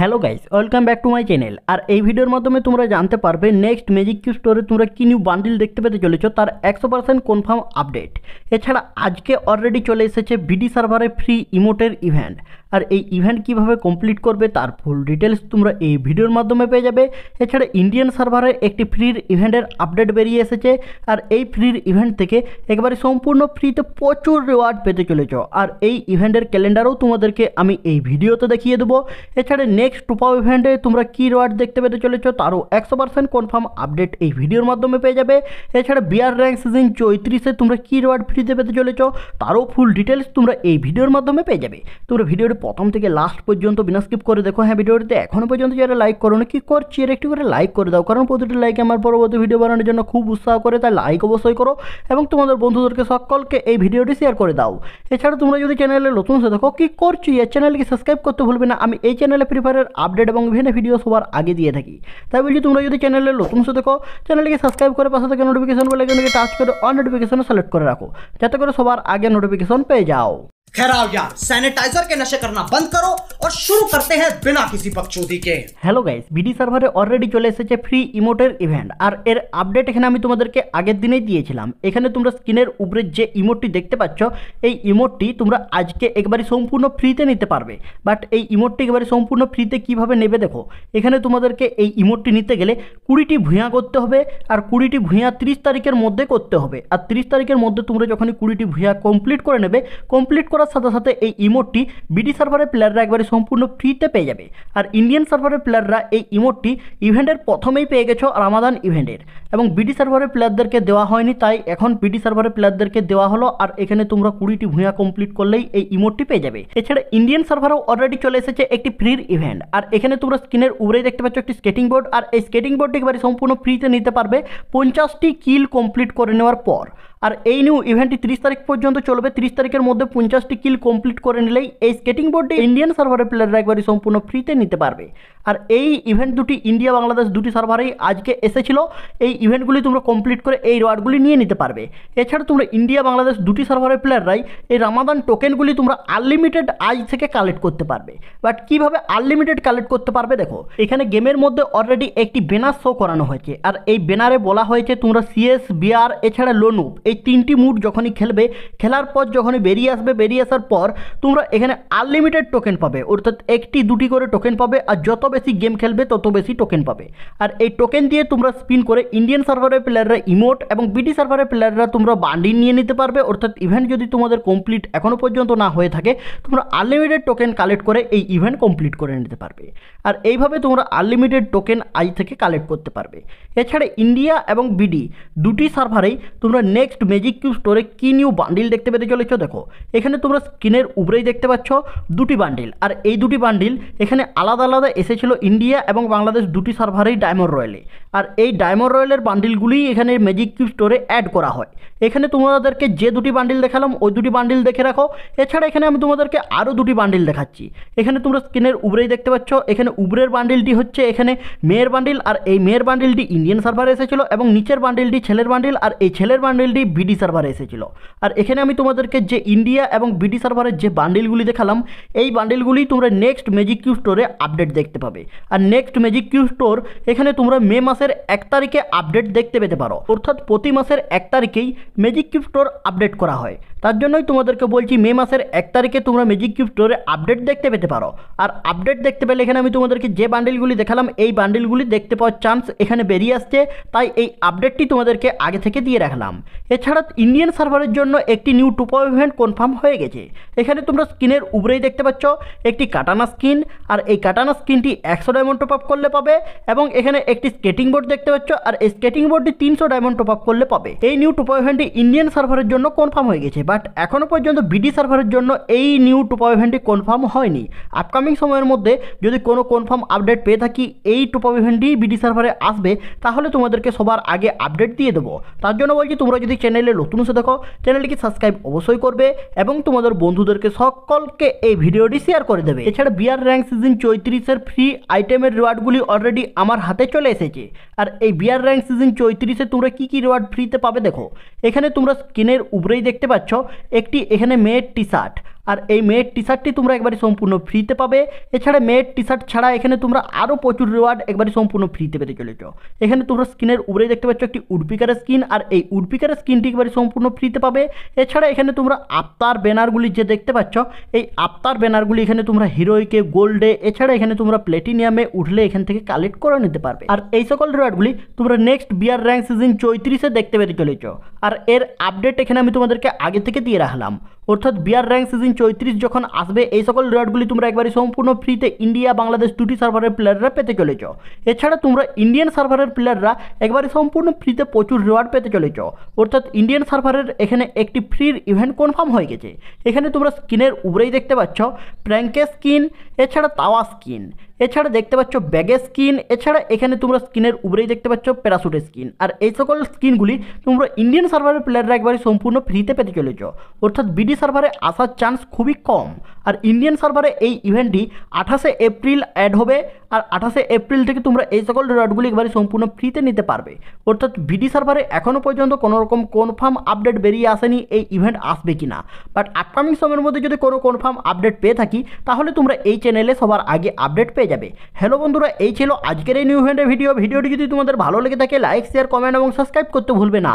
hello guys welcome back to my channel আর এই ভিডিওর মাধ্যমে তোমরা জানতে পারবে নেক্সট ম্যাজিক কিউ স্টোরে তোমরা কী নিউ বান্ডিল দেখতে পেতে চলেছ তার একশো পার্সেন্ট কনফার্ম আপডেট এছাড়া আজকে অলরেডি চলে এসেছে বিডি সার্ভারে ফ্রি ইমোটের ইভেন্ট আর এই ইভেন্ট কিভাবে কমপ্লিট করবে তার ফুল ডিটেলস তোমরা এই ভিডিওর মাধ্যমে পেয়ে যাবে এছাড়া ইন্ডিয়ান সার্ভারে একটি ফ্রির ইভেন্টের আপডেট বেরিয়ে এসেছে আর এই ফ্রির ইভেন্ট থেকে একবারে সম্পূর্ণ ফ্রিতে প্রচুর রিওয়ার্ড পেতে চলেছ আর এই ইভেন্টের ক্যালেন্ডারও তোমাদেরকে আমি এই ভিডিওতে দেখিয়ে দেবো এছাড়া নেক্সট নেক্সট টুপা ইভেন্টে তোমরা কী রোয়ার্ড দেখতে পেতে চলেছ তারও একশো পার্সেন্ট কনফার্ম আপডেট এই ভিডিওর মাধ্যমে পেয়ে যাবে এছাড়া বিয়ার র্যাঙ্ক সিজন চৈত্রিশে তোমরা কী রোয়ার্ড ফ্রিতে পেতে চলেছ তারও ফুল ডিটেলস তোমরা এই ভিডিওর মাধ্যমে পেয়ে যাবে তোমরা ভিডিওটি প্রথম থেকে লাস্ট পর্যন্ত বিনা স্কিপ করে দেখো হ্যাঁ ভিডিওটিতে এখনও পর্যন্ত যারা লাইক করো না কী করছি এর একটু করে লাইক করে দাও কারণ প্রতিটি লাইক আমার পরবর্তী ভিডিও বানানোর জন্য খুব উৎসাহ করে তাই লাইক অবশ্যই করো এবং তোমাদের বন্ধুদেরকে সকলকে এই ভিডিওটি শেয়ার করে দাও এছাড়া তোমরা যদি চ্যানেলে নতুন সে দেখো কী করছি এই চ্যানেলকে সাবস্ক্রাইব করতে ভুলবে না আমি এই চ্যানেলে ফ্রি ফেয়ারের আপডেট এবং বিভিন্ন ভিডিও সবার আগে দিয়ে থাকি তাই বলছি তোমরা যদি চ্যানেলে নতুন সে দেখো চ্যানেলকে সাবস্ক্রাইব করে পাশে থেকে নোটিফিকেশন বলে টাচ করে অল নোটিফিকেশন সিলেক্ট করে রাখো যাতে করে সবার আগে নোটিফিকেশন পেয়ে যাও खैराव यार सैनिटाइजर के नशे करना बंद करो और शुरू करते हैं बिना किसी पक्षोदी के হ্যালো গাইস बीडी সার্ভারে অলরেডি চলে এসেছে ফ্রি ইমোটের ইভেন্ট আর এর আপডেট এখানে আমি তোমাদেরকে আগের দিনেই দিয়েছিলাম এখানে তোমরা স্ক্রিনের উপরে যে ইমোটটি দেখতে পাচ্ছ এই ইমোটটি তোমরা আজকে একবারে সম্পূর্ণ ফ্রিতে নিতে পারবে বাট এই ইমোটটি একবারে সম্পূর্ণ ফ্রিতে কিভাবে নেবে দেখো এখানে তোমাদেরকে এই ইমোটটি নিতে গেলে কুড়িটি ভূঁয়া করতে হবে আর কুড়িটি ভূঁয়া ত্রিশ তারিখের মধ্যে করতে হবে আর তিরিশ তারিখের মধ্যে তোমরা যখনই কুড়িটি ভূঁয়া কমপ্লিট করে নেবে কমপ্লিট করে করার সাথে সাথে এই ইমোটটি বিডি সার্ভারের প্লেয়াররা একবারে সম্পূর্ণ ফ্রিতে পেয়ে যাবে আর ইন্ডিয়ান সার্ভারের প্লেয়াররা এই ইমোটটি ইভেন্টের প্রথমেই পেয়ে গেছো রামাদান ইভেন্টের এবং বিডি সার্ভারের প্লেয়ারদেরকে দেওয়া হয়নি তাই এখন বিডি সার্ভারের প্লেয়ারদেরকে দেওয়া হলো আর এখানে তোমরা কুড়িটি ভূঁয়া কমপ্লিট করলেই এই ইমোটটি পেয়ে যাবে এছাড়া ইন্ডিয়ান সার্ভারও অলরেডি চলে এসেছে একটি ফ্রির ইভেন্ট আর এখানে তোমরা স্ক্রিনের উপরেই দেখতে পাচ্ছ একটি স্কেটিং বোর্ড আর এই স্কেটিং বোর্ডটি একবারে সম্পূর্ণ ফ্রিতে নিতে পারবে পঞ্চাশটি কিল কমপ্লিট করে নেওয়ার পর আর এই নিউ ইভেন্টটি তিরিশ তারিখ পর্যন্ত চলবে তিরিশ তারিখের মধ্যে পঞ্চাশটি কিল কমপ্লিট করে নিলেই এই স্কেটিং বোর্ডটি ইন্ডিয়ান সার্ভারের প্লেয়াররা একবারই সম্পূর্ণ ফ্রিতে নিতে পারবে আর এই ইভেন্ট দুটি ইন্ডিয়া বাংলাদেশ দুটি সার্ভারেই আজকে এসেছিল এই ইভেন্টগুলি তোমরা কমপ্লিট করে এই রয়ার্ডগুলি নিয়ে নিতে পারবে এছাড়া তোমরা ইন্ডিয়া বাংলাদেশ দুটি সার্ভারের প্লেয়াররাই এই রামাদান টোকেনগুলি তোমরা আনলিমিটেড আজ থেকে কালেক্ট করতে পারবে বাট কিভাবে আনলিমিটেড কালেক্ট করতে পারবে দেখো এখানে গেমের মধ্যে অলরেডি একটি বেনার শো করানো হয়েছে আর এই বেনারে বলা হয়েছে তোমরা সিএস বিআর এছাড়া লোনুপ এই তিনটি মুড যখনই খেলবে খেলার পর যখনই বেরিয়ে আসবে বেরিয়ে আসার পর তোমরা এখানে আনলিমিটেড টোকেন পাবে অর্থাৎ একটি দুটি করে টোকেন পাবে আর যত বেশি গেম খেলবে তত বেশি টোকেন পাবে আর এই টোকেন দিয়ে তোমরা স্পিন করে ইন্ডিয়ান সার্ভারের প্লেয়াররা ইমোট এবং বিডি সার্ভারের প্লেয়াররা তোমরা বান্ডিল নিয়ে নিতে পারবে অর্থাৎ ইভেন্ট যদি তোমাদের কমপ্লিট এখনও পর্যন্ত না হয়ে থাকে তোমরা আনলিমিটেড টোকেন কালেক্ট করে এই ইভেন্ট কমপ্লিট করে নিতে পারবে আর এইভাবে তোমরা আনলিমিটেড টোকেন আজ থেকে কালেক্ট করতে পারবে এছাড়া ইন্ডিয়া এবং বিডি দুটি সার্ভারেই তোমরা নেক্সট ম্যাজিক কিউ স্টোরে কি নিউ বান্ডিল দেখতে পেতে চলেছ দেখো এখানে তোমরা স্ক্রিনের উপরেই দেখতে পাচ্ছ দুটি বান্ডিল আর এই দুটি বান্ডিল এখানে আলাদা আলাদা এসেছে ছিল ইন্ডিয়া এবং বাংলাদেশ দুটি সার্ভারেই ডায়মন্ড রয়্যালে আর এই ডায়মন্ড রয়্যালের বান্ডিলগুলি এখানে ম্যাজিক কিউ স্টোরে অ্যাড করা হয় এখানে তোমাদেরকে যে দুটি বান্ডিল দেখালাম ওই দুটি বান্ডিল দেখে রাখো এছাড়া এখানে আমি তোমাদেরকে আরও দুটি বান্ডিল দেখাচ্ছি এখানে তোমরা স্ক্রিনের উপরেই দেখতে পাচ্ছ এখানে উপরের বান্ডিলটি হচ্ছে এখানে মেয়ের বান্ডিল আর এই মেয়ের বান্ডিলটি ইন্ডিয়ান সার্ভারে এসেছিলো এবং নিচের বান্ডিলটি ছেলের বান্ডিল আর এই ছেলের বান্ডিলটি বিডি সার্ভারে এসেছিলো আর এখানে আমি তোমাদেরকে যে ইন্ডিয়া এবং বিডি সার্ভারের যে বান্ডিলগুলি দেখালাম এই বান্ডিলগুলি তোমরা নেক্সট ম্যাজিক কিউ স্টোরে আপডেট দেখতে পাবে হবে আর নেক্সট ম্যাজিক কিউ স্টোর এখানে তোমরা মে মাসের এক তারিখে আপডেট দেখতে পেতে পারো অর্থাৎ প্রতি মাসের এক তারিখেই ম্যাজিক কিউ স্টোর আপডেট করা হয় তার জন্যই তোমাদেরকে বলছি মে মাসের এক তারিখে তোমরা ম্যাজিক কিউব স্টোরে আপডেট দেখতে পেতে পারো আর আপডেট দেখতে পেলে এখানে আমি তোমাদেরকে যে বান্ডিলগুলি দেখালাম এই বান্ডিলগুলি দেখতে পাওয়ার চান্স এখানে বেরিয়ে আসছে তাই এই আপডেটটি তোমাদেরকে আগে থেকে দিয়ে রাখলাম এছাড়া ইন্ডিয়ান সার্ভারের জন্য একটি নিউ টুপ ইভেন্ট কনফার্ম হয়ে গেছে এখানে তোমরা স্ক্রিনের উপরেই দেখতে পাচ্ছ একটি কাটানা স্কিন আর এই কাটানা স্কিনটি একশো ডায়মন্ড টপ আপ করলে পাবে এবং এখানে একটি স্কেটিং বোর্ড দেখতে পাচ্ছ আর এই স্কেটিং বোর্ডটি তিনশো ডায়মন্ড টপ আপ করলে পাবে এই নিউ টুপ ইভেন্টটি ইন্ডিয়ান সার্ভারের জন্য কনফার্ম হয়ে গেছে বাট এখনও পর্যন্ত বিডি সার্ভারের জন্য এই নিউ টোপা ইভেন্টটি কনফার্ম হয়নি আপকামিং সময়ের মধ্যে যদি কোনো কনফার্ম আপডেট পেয়ে থাকি এই টোপা ইভেন্টটি বিডি সার্ভারে আসবে তাহলে তোমাদেরকে সবার আগে আপডেট দিয়ে দেবো তার জন্য বলছি তোমরা যদি চ্যানেলে নতুন এসে দেখো চ্যানেলটিকে সাবস্ক্রাইব অবশ্যই করবে এবং তোমাদের বন্ধুদেরকে সকলকে এই ভিডিওটি শেয়ার করে দেবে এছাড়া বিয়ার র্যাঙ্ক সিজন চৈত্রিশের ফ্রি আইটেমের রিওয়ার্ডগুলি অলরেডি আমার হাতে চলে এসেছে আর এই বিয়ার র্যাঙ্ক সিজন চৈত্রিশে তোমরা কী কী রিওয়ার্ড ফ্রিতে পাবে দেখো এখানে তোমরা স্ক্রিনের উপরেই দেখতে পাচ্ছ একটি এখানে মেয়ের টি শার্ট আর এই মেয়ের টি শার্টটি তোমরা একবারই সম্পূর্ণ ফ্রিতে পাবে এছাড়া মেয়ের টি শার্ট ছাড়া এখানে তোমরা আরও প্রচুর রিওয়ার্ড একবারে সম্পূর্ণ ফ্রিতে পেতে চলেছ এখানে তোমরা স্কিনের উপরে দেখতে পাচ্ছ একটি উডপিকারের স্কিন আর এই উডপিকারের স্কিনটি একবারে সম্পূর্ণ ফ্রিতে পাবে এছাড়া এখানে তোমরা আপতার ব্যানারগুলি যে দেখতে পাচ্ছ এই আপতার ব্যানারগুলি এখানে তোমরা হিরোইকে গোল্ডে এছাড়া এখানে তোমরা প্লেটিনিয়ামে উঠলে এখান থেকে কালেক্ট করে নিতে পারবে আর এই সকল রিওয়ার্ডগুলি তোমরা নেক্সট বিয়ার র্যাঙ্ক সিজন চৈত্রিশে দেখতে পেতে চলেছ আর এর আপডেট এখানে আমি তোমাদেরকে আগে থেকে দিয়ে রাখলাম অর্থাৎ বিয়ার র্যাঙ্ক সিজন তিন চৈত্রিশ যখন আসবে এই সকল রেটগুলি তোমরা একবারে সম্পূর্ণ ফ্রিতে ইন্ডিয়া বাংলাদেশ দুটি সার্ভারের প্লেয়াররা পেতে চলেছ এছাড়া তোমরা ইন্ডিয়ান সার্ভারের প্লেয়াররা একবারে সম্পূর্ণ ফ্রিতে প্রচুর রিওয়ার্ড পেতে চলেছ অর্থাৎ ইন্ডিয়ান সার্ভারের এখানে একটি ফ্রির ইভেন্ট কনফার্ম হয়ে গেছে এখানে তোমরা স্কিনের উপরেই দেখতে পাচ্ছ প্র্যাঙ্কে স্কিন এছাড়া তাওয়া স্কিন এছাড়া দেখতে পাচ্ছ ব্যাগের স্কিন এছাড়া এখানে তোমরা স্কিনের উপরেই দেখতে পাচ্ছ প্যারাসুটের স্কিন আর এই সকল স্কিনগুলি তোমরা ইন্ডিয়ান সার্ভারের প্লেয়াররা একবারে সম্পূর্ণ ফ্রিতে পেতে চলেছ অর্থাৎ বিডি সার্ভারে আসার চান্স খুবই কম আর ইন্ডিয়ান সার্ভারে এই ইভেন্টটি আঠাশে এপ্রিল অ্যাড হবে আর আঠাশে এপ্রিল থেকে তোমরা এই সকল রডগুলি একবারে সম্পূর্ণ ফ্রিতে নিতে পারবে অর্থাৎ বিডি সার্ভারে এখনও পর্যন্ত কোনো রকম কনফার্ম আপডেট বেরিয়ে আসেনি এই ইভেন্ট আসবে কি না বাট আপকামিং সময়ের মধ্যে যদি কোনো কনফার্ম আপডেট পেয়ে থাকি তাহলে তোমরা এই চ্যানেলে সবার আগে আপডেট পেয়ে যাবে হ্যালো বন্ধুরা এই ছিল আজকের এই নিউ ইভেন্টের ভিডিও ভিডিওটি যদি তোমাদের ভালো লেগে থাকে লাইক শেয়ার কমেন্ট এবং সাবস্ক্রাইব করতে ভুলবে না